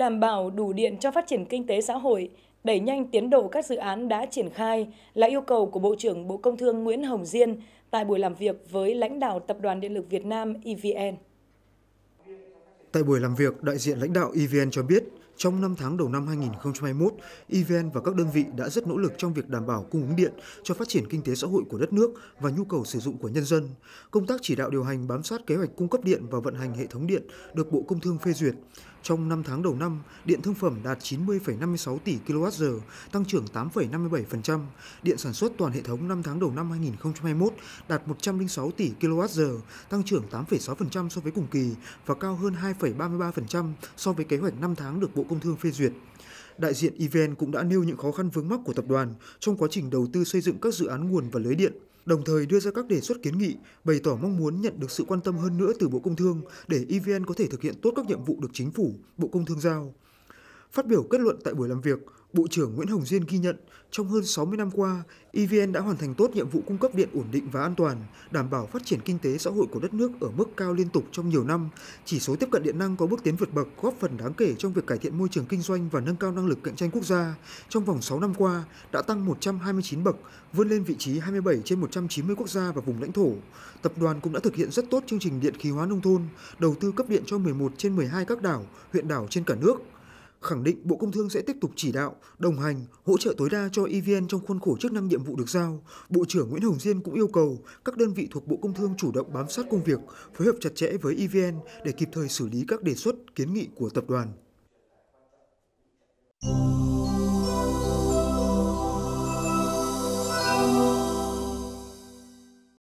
đảm bảo đủ điện cho phát triển kinh tế xã hội, đẩy nhanh tiến độ các dự án đã triển khai là yêu cầu của Bộ trưởng Bộ Công Thương Nguyễn Hồng Diên tại buổi làm việc với lãnh đạo Tập đoàn Điện lực Việt Nam EVN. Tại buổi làm việc, đại diện lãnh đạo EVN cho biết, trong 5 tháng đầu năm 2021, EVN và các đơn vị đã rất nỗ lực trong việc đảm bảo cung ứng điện cho phát triển kinh tế xã hội của đất nước và nhu cầu sử dụng của nhân dân. Công tác chỉ đạo điều hành bám sát kế hoạch cung cấp điện và vận hành hệ thống điện được Bộ Công Thương phê duyệt. Trong 5 tháng đầu năm, điện thương phẩm đạt 90,56 tỷ kWh, tăng trưởng 8,57%. Điện sản xuất toàn hệ thống 5 tháng đầu năm 2021 đạt 106 tỷ kWh, tăng trưởng 8,6% so với cùng kỳ và cao hơn 2,33% so với kế hoạch 5 tháng được Bộ Công Thương phê duyệt. Đại diện EVN cũng đã nêu những khó khăn vướng mắc của tập đoàn trong quá trình đầu tư xây dựng các dự án nguồn và lưới điện, đồng thời đưa ra các đề xuất kiến nghị, bày tỏ mong muốn nhận được sự quan tâm hơn nữa từ Bộ Công Thương để EVN có thể thực hiện tốt các nhiệm vụ được chính phủ, Bộ Công Thương giao. Phát biểu kết luận tại buổi làm việc, Bộ trưởng Nguyễn Hồng Diên ghi nhận, trong hơn 60 năm qua, EVN đã hoàn thành tốt nhiệm vụ cung cấp điện ổn định và an toàn, đảm bảo phát triển kinh tế xã hội của đất nước ở mức cao liên tục trong nhiều năm. Chỉ số tiếp cận điện năng có bước tiến vượt bậc, góp phần đáng kể trong việc cải thiện môi trường kinh doanh và nâng cao năng lực cạnh tranh quốc gia. Trong vòng 6 năm qua, đã tăng 129 bậc, vươn lên vị trí 27 trên 190 quốc gia và vùng lãnh thổ. Tập đoàn cũng đã thực hiện rất tốt chương trình điện khí hóa nông thôn, đầu tư cấp điện cho 11 trên 12 các đảo, huyện đảo trên cả nước khẳng định Bộ Công Thương sẽ tiếp tục chỉ đạo, đồng hành, hỗ trợ tối đa cho EVN trong khuôn khổ chức năng nhiệm vụ được giao. Bộ trưởng Nguyễn Hồng Diên cũng yêu cầu các đơn vị thuộc Bộ Công Thương chủ động bám sát công việc, phối hợp chặt chẽ với EVN để kịp thời xử lý các đề xuất, kiến nghị của tập đoàn.